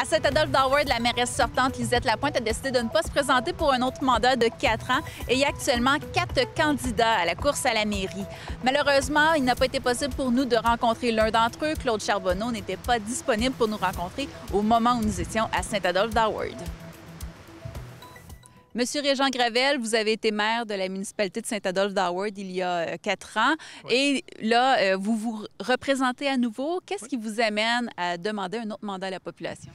À Saint-Adolphe d'Howard, la mairesse sortante Lisette Lapointe a décidé de ne pas se présenter pour un autre mandat de quatre ans et il y a actuellement quatre candidats à la course à la mairie. Malheureusement, il n'a pas été possible pour nous de rencontrer l'un d'entre eux. Claude Charbonneau n'était pas disponible pour nous rencontrer au moment où nous étions à Saint-Adolphe d'Howard. Monsieur Régent Gravel, vous avez été maire de la municipalité de Saint-Adolphe d'Howard il y a euh, quatre ans. Et là, euh, vous vous représentez à nouveau. Qu'est-ce qui vous amène à demander un autre mandat à la population?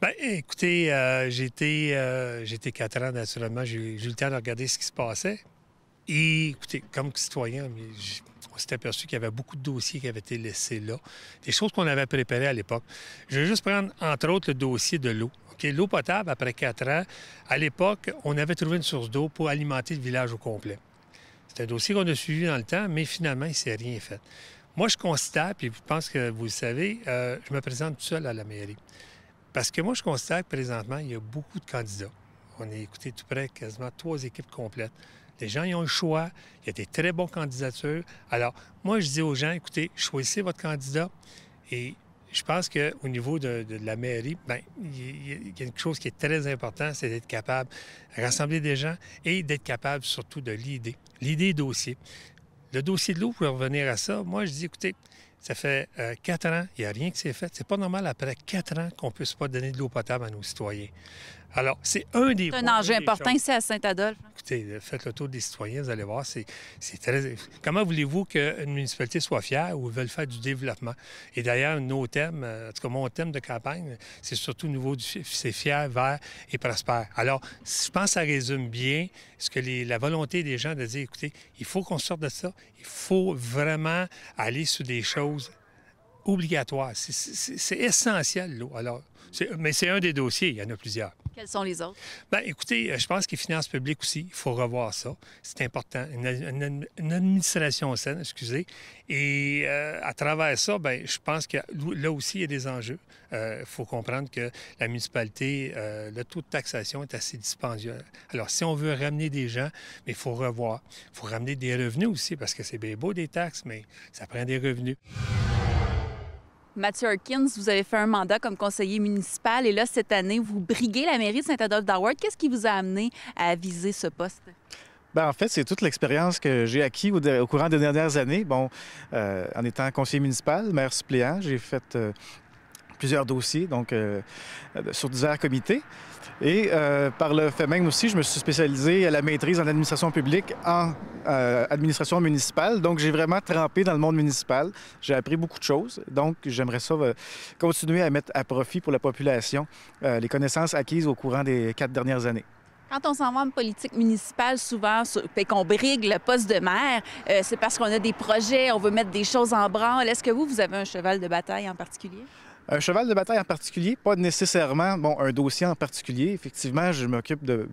Bien, écoutez, euh, j'ai j'étais quatre ans, naturellement. J'ai eu le temps de regarder ce qui se passait. Et écoutez, comme citoyen, on s'est aperçu qu'il y avait beaucoup de dossiers qui avaient été laissés là, des choses qu'on avait préparées à l'époque. Je vais juste prendre, entre autres, le dossier de l'eau l'eau potable après quatre ans. À l'époque, on avait trouvé une source d'eau pour alimenter le village au complet. C'est un dossier qu'on a suivi dans le temps, mais finalement, il ne s'est rien fait. Moi, je constate, puis je pense que vous le savez, euh, je me présente tout seul à la mairie. Parce que moi, je constate que présentement, il y a beaucoup de candidats. On a écouté tout près quasiment trois équipes complètes. Les gens, ils ont le choix. Il y a des très bonnes candidatures. Alors, moi, je dis aux gens, écoutez, choisissez votre candidat et je pense qu'au niveau de, la mairie, bien, il y, a quelque chose qui est très important, c'est d'être capable de rassembler des gens et d'être capable surtout de l'idée, l'idée dossier. Le dossier de l'eau, pour revenir à ça, moi, je dis, écoutez, ça fait euh, quatre ans, il n'y a rien qui s'est fait. C'est pas normal après quatre ans qu'on ne puisse pas donner de l'eau potable à nos citoyens. Alors, c'est un des. C'est un enjeu important ici à Saint-Adolphe. Hein. Écoutez, euh, faites le tour des citoyens, vous allez voir, c'est très. Comment voulez-vous qu'une municipalité soit fière ou veuille faire du développement? Et d'ailleurs, nos thèmes, euh, en tout cas mon thème de campagne, c'est surtout au niveau du c'est fier, vert et prospère. Alors, je pense que ça résume bien ce que la volonté des gens de dire, écoutez, il faut qu'on sorte de ça, il faut vraiment aller sur des choses obligatoires. C'est essentiel, l'eau. Alors, mais c'est un des dossiers, il y en a plusieurs. Quels sont les autres? Bien, écoutez, euh, je pense que les finances publiques aussi, il faut revoir ça. C'est important. Une, administration saine, excusez. Et euh, à travers ça, bien, je pense que là aussi, il y a des enjeux. Il euh, faut comprendre que la municipalité, le taux de taxation est assez dispendieux. Alors, si on veut ramener des gens, mais il faut revoir. Il faut ramener des revenus aussi, parce que c'est bien beau des taxes, mais ça prend des revenus. Mathieu Harkins, vous avez fait un mandat comme conseiller municipal et là, cette année, vous briguez la mairie de Saint-Adolphe-d'Howard. Qu'est-ce qui vous a amené à viser ce poste? Bien, en fait, c'est toute l'expérience que j'ai acquise au, au, courant des dernières années. Bon, euh, en étant conseiller municipal, maire suppléant, j'ai fait euh, plusieurs dossiers, donc euh, euh, sur divers comités. Et euh, par le fait même aussi, je me suis spécialisé à la maîtrise en administration publique, en administration municipale. Donc, j'ai vraiment trempé dans le monde municipal. J'ai appris beaucoup de choses. Donc, j'aimerais ça continuer à mettre à profit pour la population les connaissances acquises au courant des quatre dernières années. Quand on s'en va en politique municipale, souvent, et qu'on brigue le poste de maire, c'est parce qu'on a des projets, on veut mettre des choses en branle. Est-ce que vous, vous avez un cheval de bataille en particulier? Un cheval de bataille en particulier, pas nécessairement bon, un dossier en particulier. Effectivement, je m'occupe de.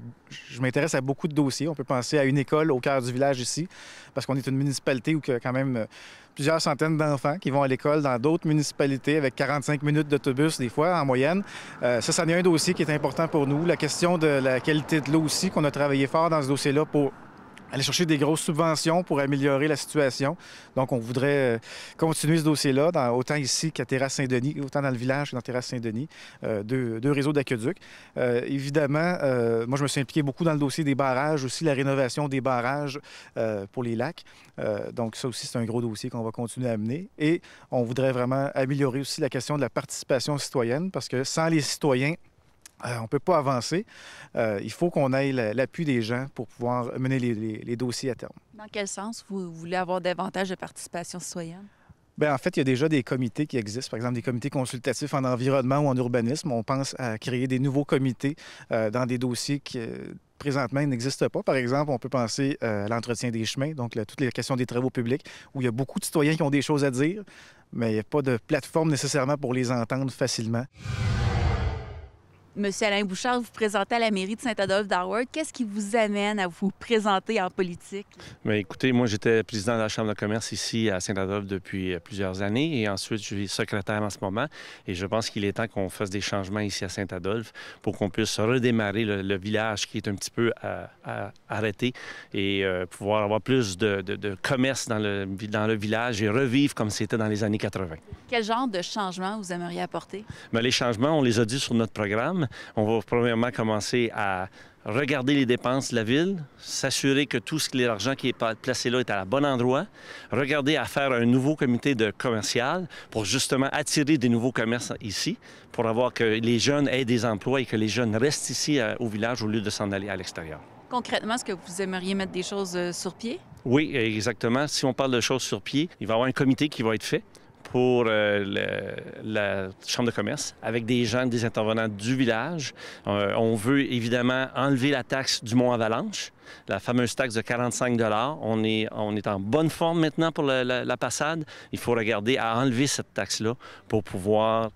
Je m'intéresse à beaucoup de dossiers. On peut penser à une école au cœur du village ici, parce qu'on est une municipalité où il y a quand même euh, plusieurs centaines d'enfants qui vont à l'école dans d'autres municipalités avec 45 minutes d'autobus, des fois, en moyenne. Euh, ça, ça un dossier qui est important pour nous. La question de la qualité de l'eau aussi, qu'on a travaillé fort dans ce dossier-là pour aller chercher des grosses subventions pour améliorer la situation. Donc, on voudrait euh, continuer ce dossier-là, autant ici qu'à Terrasse-Saint-Denis, autant dans le village que dans Terrasse-Saint-Denis, euh, deux, réseaux d'aqueducs. Euh, évidemment, moi, je me suis impliqué beaucoup dans le dossier des barrages, aussi la rénovation des barrages pour les lacs. donc, ça aussi, c'est un gros dossier qu'on va continuer à amener. Et on voudrait vraiment améliorer aussi la question de la participation citoyenne, parce que sans les citoyens, euh, on ne peut pas avancer. Euh, il faut qu'on aille l'appui des gens pour pouvoir mener les, dossiers à terme. Dans quel sens vous voulez avoir davantage de participation citoyenne? Bien, en fait, il y a déjà des comités qui existent, par exemple des comités consultatifs en environnement ou en urbanisme. On pense à créer des nouveaux comités euh, dans des dossiers qui présentement n'existent pas. Par exemple, on peut penser à l'entretien des chemins, donc toutes les questions des travaux publics, où il y a beaucoup de citoyens qui ont des choses à dire, mais il n'y a pas de plateforme nécessairement pour les entendre facilement. Monsieur Alain Bouchard, vous présentez à la mairie de Saint-Adolphe d'Howard. Qu'est-ce qui vous amène à vous présenter en politique? Bien, écoutez, moi, j'étais président de la Chambre de commerce ici à Saint-Adolphe depuis euh, plusieurs années et ensuite, je suis secrétaire en ce moment. Et je pense qu'il est temps qu'on fasse des changements ici à Saint-Adolphe pour qu'on puisse redémarrer le, village qui est un petit peu arrêté et euh, pouvoir avoir plus de, commerce dans le, village et revivre comme c'était dans les années 80. Quel genre de changement vous aimeriez apporter? Bien, les changements, on les a dit sur notre programme on va premièrement commencer à regarder les dépenses de la ville, s'assurer que tout ce que l'argent qui est placé là est à la bonne endroit, regarder à faire un nouveau comité de commercial pour justement attirer des nouveaux commerces ici, pour avoir que les jeunes aient des emplois et que les jeunes restent ici euh, au village au lieu de s'en aller à l'extérieur. Concrètement, est-ce que vous aimeriez mettre des choses euh, sur pied? Oui, exactement. Si on parle de choses sur pied, il va y avoir un comité qui va être fait pour euh, la Chambre de commerce avec des gens, des intervenants du village. Euh, on veut évidemment enlever la taxe du Mont Avalanche, la fameuse taxe de 45 on est, on est en bonne forme maintenant pour la, la passade. Il faut regarder à enlever cette taxe-là pour pouvoir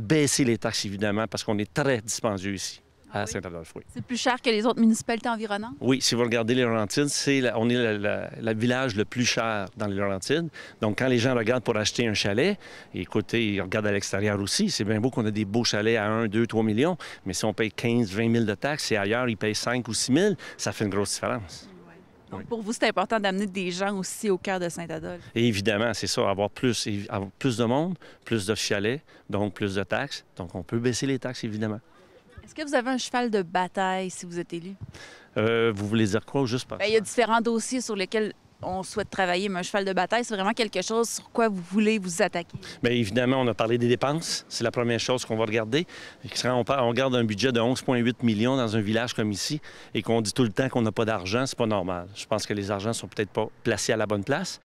baisser les taxes, évidemment, parce qu'on est très dispendieux ici. C'est plus cher que les autres municipalités environnantes? Oui, si vous regardez les Laurentides, c'est on est le village le plus cher dans les Laurentides. Donc, quand les gens regardent pour acheter un chalet, écoutez, ils regardent à l'extérieur aussi. C'est bien beau qu'on a des beaux chalets à 1, 2, 3 millions, mais si on paye 15, 20 000 de taxes et ailleurs, ils payent 5 ou 6 000, ça fait une grosse différence. Donc, pour vous, c'est important d'amener des gens aussi au cœur de Saint-Adolphe. Évidemment, c'est ça. Avoir plus, avoir plus de monde, plus de chalets, donc plus de taxes. Donc, on peut baisser les taxes, évidemment. Est-ce que vous avez un cheval de bataille si vous êtes élu? Euh, vous voulez dire quoi ou juste pas ben, Il y a différents dossiers sur lesquels on souhaite travailler, mais un cheval de bataille, c'est vraiment quelque chose sur quoi vous voulez vous attaquer? Bien, évidemment, on a parlé des dépenses. C'est la première chose qu'on va regarder. on regarde un budget de 11,8 millions dans un village comme ici et qu'on dit tout le temps qu'on n'a pas d'argent, c'est pas normal. Je pense que les argents sont peut-être pas placés à la bonne place.